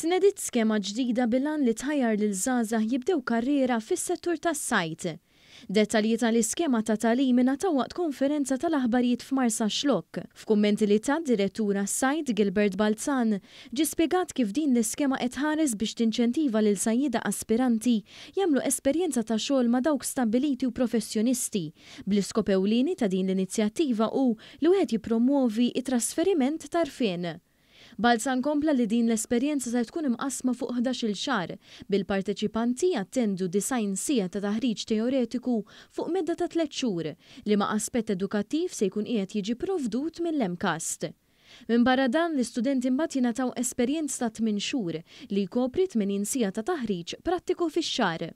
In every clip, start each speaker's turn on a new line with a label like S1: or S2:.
S1: Snedit skema ġdida bilan li tħajjar lil zaza jibdew karriera fis-settur tas-sajt. Dettalji tal-iskema ta' talim nataw waqt konferenza tal-aħbarijiet f'Marsa Xlok. F'kummenti li ta' direttura sajt Gilbert Balzan ġi spiegat kif din l-iskema qed ħares biex tinċentiva lil sajjida aspiranti jagħmlu esperjenza ta' xogħol ma' dawk stabiliti u professjonisti. bl ewlieni ta' din l-inizjattiva u li wieħed jippromuovi it-trasferiment tarfien. Balzan kompla li din l-esperjenza se tkun imqasma fuq 11-il xar bil-parteċipanti attendu design sija ta' taħriġ teoretiku fuq medda ta' tliet xhur li ma' aspett edukattiv se jkun qiegħed jiġi provdut mill-MCAST. Minn barra dan l-istudenti mbagħad jingħataw esperjenza ta' 8 xhur li jkopri tmin sija ta' taħriġ prattiku fix-xar.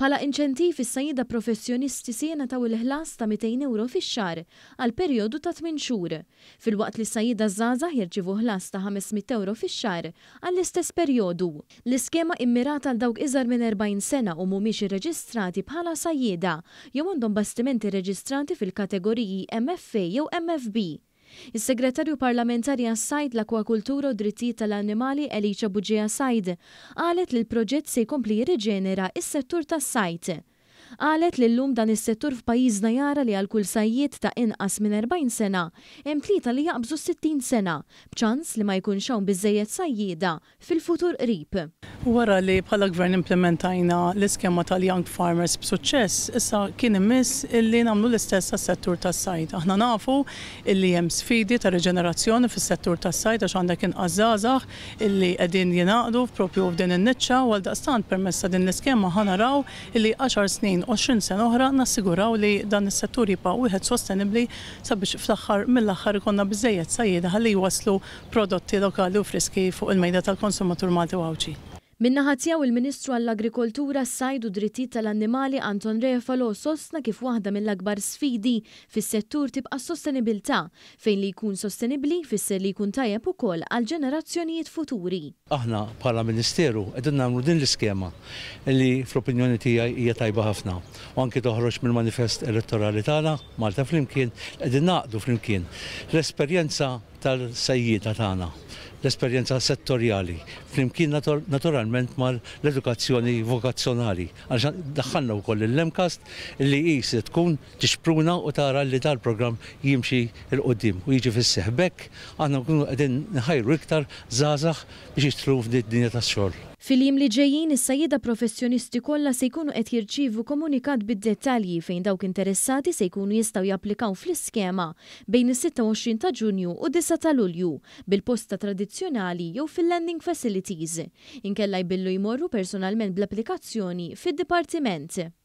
S1: Pala inċentif is-sajjida professjonisti siena taw il-ħlas ta' 200 euro fi xar għal perjodu ta' 8 xhur, fil-waqt li s-sajjida żgħażagħ ħlas ta' 500 euro fi xar għall-istess perjodu. L-iskema immirata għal dawk iżgħar minn 40 sena u mhumiex irreġistrati bħala sajjida jew għandhom bastimenti reġistrati fil-kategoriji MFA jew MFB. Is-Segretarju Parlamentari għas-Sajd l-Akwakultura u Drittijiet tal-Annimali Eliċa Buġija Sajd qalet li l-proġett se jkompli jirriġenera is-settur tas-sajt. Qalet li llum dan is-settur f'pajjiżna jara li għal kull sajjiet ta' inqas minn 40 sena, hemm tlieta li jaqbżu 60 sena, b'ċans li ma jkunx hawn biżejjed sajjida fil-futur qrib.
S2: Wara li bħala gvern implementajna l-iskema tal-Young Farmers b'suċċess, issa kien immiss illi nagħmlu l-istess settur tas-sajd. Aħna nafu illi hemm sfidi ta' reġenerazzjoni fis-settur tas sajda għax għandek inqas żgħażagħ illi qegħdin jingħaqdu propju f'din in-niċċa għal daqstant permessa din l-iskema ħanaraw illi 10 snin ħażin 20 sena oħra nassiguraw li dan is-settur jibqa' wieħed sostenibbli sabiex fl-aħħar mill-aħħar ikonna biżejjed sajjieda ħalli jwasslu prodotti lokali u friski fuq il-mejda tal-konsumatur Malti Wawċi.
S1: Minnaħa tiegħu il-Ministru għall-Agrikoltura s sajdu drittijiet tal-annimali Anton Refalo sostna kif waħda mill-akbar sfidi fis-settur tibqa' sostenibilità fejn li jkun sostenibli fisser li jkun tajjeb ukoll għal ġenerazzjonijiet futuri.
S3: Aħna bħala Ministeru qegħdin nagħmlu din l-iskema li fl-opinjoni tiegħi hija tajba ħafna u anke toħroġ mill-manifest elettorali tagħna Malta flimkien qegħdin naqdu flimkien l-esperjenza tal-sejjieta tagħna l-esperienza settorjali, flimkien naturalment mal l-edukazzjoni vokazzjonali. Għalxan daħħanna u koll l-lemkast li jis tkun tixpruna u tara li tal-program jimxi il-qoddim u jiġi fis-seħbek, għanna kunu għedin nħajru iktar zazax biex jistru d dinja tas-xogħol.
S1: Fil-jim li ġejjin is-sajjida professjonisti kollha se jkunu qed jirċievu komunikat bid-dettalji fejn dawk interessati se jkunu jistgħu japplikaw fl-iskema bejn is-26 ta' Ġunju u 9 ta' Lulju bil-posta tradizzjonali jew fil-landing facilities. Inkella jbillu jmorru personalment bl-applikazzjoni fid-dipartiment.